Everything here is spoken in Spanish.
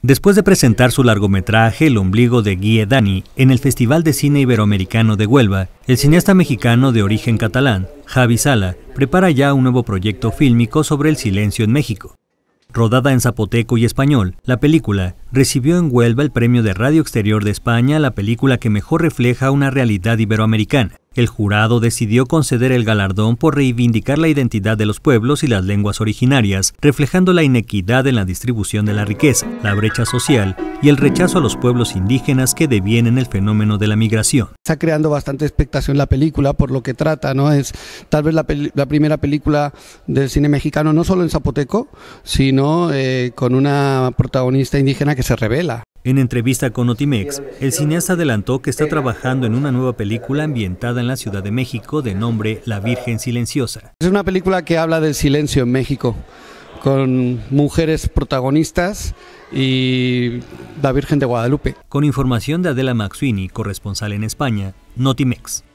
Después de presentar su largometraje El ombligo de Guy Dani en el Festival de Cine Iberoamericano de Huelva, el cineasta mexicano de origen catalán, Javi Sala, prepara ya un nuevo proyecto fílmico sobre el silencio en México. Rodada en zapoteco y español, la película recibió en Huelva el premio de Radio Exterior de España a la película que mejor refleja una realidad iberoamericana. El jurado decidió conceder el galardón por reivindicar la identidad de los pueblos y las lenguas originarias, reflejando la inequidad en la distribución de la riqueza, la brecha social y el rechazo a los pueblos indígenas que devienen el fenómeno de la migración. Está creando bastante expectación la película por lo que trata, ¿no? Es tal vez la, primera película del cine mexicano, no solo en zapoteco, sino eh, con una protagonista indígena que se revela. En entrevista con Notimex, el cineasta adelantó que está trabajando en una nueva película ambientada en la Ciudad de México de nombre La Virgen Silenciosa. Es una película que habla del silencio en México, con mujeres protagonistas y la Virgen de Guadalupe. Con información de Adela Maxwini, corresponsal en España, Notimex.